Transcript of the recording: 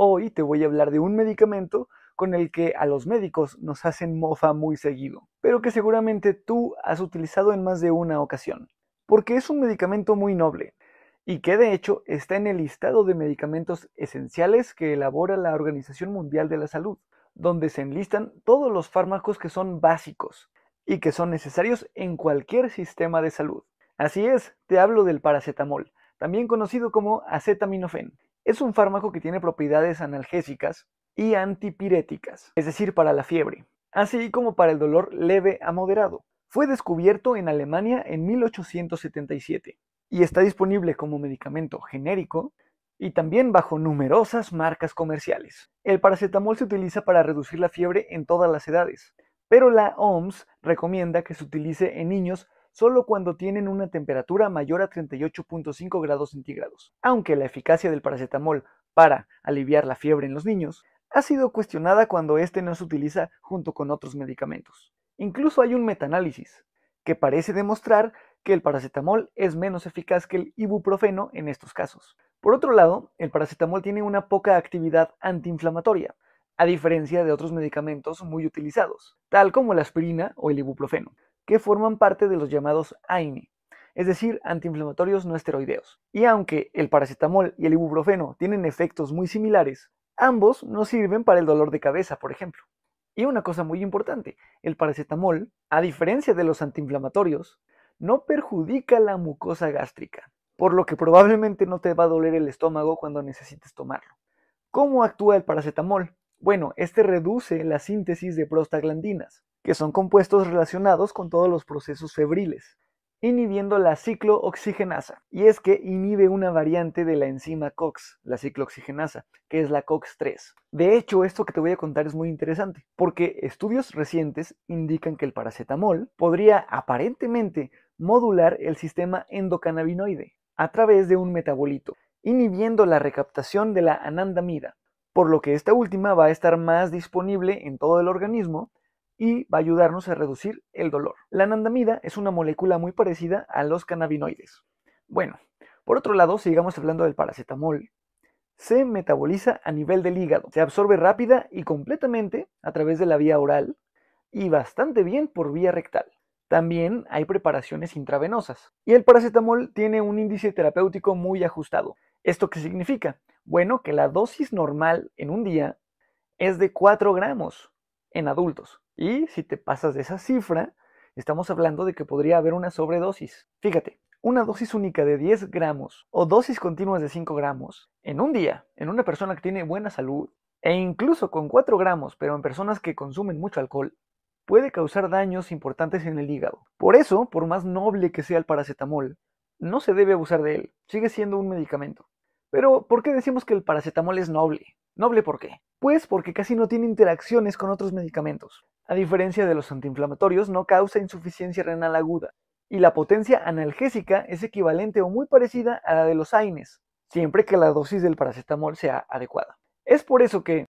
Hoy te voy a hablar de un medicamento con el que a los médicos nos hacen mofa muy seguido, pero que seguramente tú has utilizado en más de una ocasión, porque es un medicamento muy noble y que de hecho está en el listado de medicamentos esenciales que elabora la Organización Mundial de la Salud, donde se enlistan todos los fármacos que son básicos y que son necesarios en cualquier sistema de salud. Así es, te hablo del paracetamol, también conocido como acetaminofén, es un fármaco que tiene propiedades analgésicas y antipiréticas, es decir, para la fiebre, así como para el dolor leve a moderado. Fue descubierto en Alemania en 1877 y está disponible como medicamento genérico y también bajo numerosas marcas comerciales. El paracetamol se utiliza para reducir la fiebre en todas las edades, pero la OMS recomienda que se utilice en niños solo cuando tienen una temperatura mayor a 38.5 grados centígrados. Aunque la eficacia del paracetamol para aliviar la fiebre en los niños ha sido cuestionada cuando este no se utiliza junto con otros medicamentos. Incluso hay un metaanálisis que parece demostrar que el paracetamol es menos eficaz que el ibuprofeno en estos casos. Por otro lado, el paracetamol tiene una poca actividad antiinflamatoria, a diferencia de otros medicamentos muy utilizados, tal como la aspirina o el ibuprofeno que forman parte de los llamados AINE, es decir, antiinflamatorios no esteroideos. Y aunque el paracetamol y el ibuprofeno tienen efectos muy similares, ambos no sirven para el dolor de cabeza, por ejemplo. Y una cosa muy importante, el paracetamol, a diferencia de los antiinflamatorios, no perjudica la mucosa gástrica, por lo que probablemente no te va a doler el estómago cuando necesites tomarlo. ¿Cómo actúa el paracetamol? Bueno, este reduce la síntesis de prostaglandinas, que son compuestos relacionados con todos los procesos febriles, inhibiendo la ciclooxigenasa. Y es que inhibe una variante de la enzima COX, la ciclooxigenasa, que es la COX-3. De hecho, esto que te voy a contar es muy interesante, porque estudios recientes indican que el paracetamol podría aparentemente modular el sistema endocannabinoide a través de un metabolito, inhibiendo la recaptación de la anandamida, por lo que esta última va a estar más disponible en todo el organismo y va a ayudarnos a reducir el dolor. La anandamida es una molécula muy parecida a los cannabinoides. Bueno, por otro lado, sigamos hablando del paracetamol. Se metaboliza a nivel del hígado, se absorbe rápida y completamente a través de la vía oral y bastante bien por vía rectal. También hay preparaciones intravenosas. Y el paracetamol tiene un índice terapéutico muy ajustado. ¿Esto qué significa? Bueno, que la dosis normal en un día es de 4 gramos en adultos y si te pasas de esa cifra, estamos hablando de que podría haber una sobredosis. Fíjate, una dosis única de 10 gramos o dosis continuas de 5 gramos en un día, en una persona que tiene buena salud, e incluso con 4 gramos, pero en personas que consumen mucho alcohol, puede causar daños importantes en el hígado. Por eso, por más noble que sea el paracetamol, no se debe abusar de él, sigue siendo un medicamento. Pero, ¿por qué decimos que el paracetamol es noble? ¿Noble por qué? Pues porque casi no tiene interacciones con otros medicamentos. A diferencia de los antiinflamatorios, no causa insuficiencia renal aguda y la potencia analgésica es equivalente o muy parecida a la de los AINES, siempre que la dosis del paracetamol sea adecuada. Es por eso que,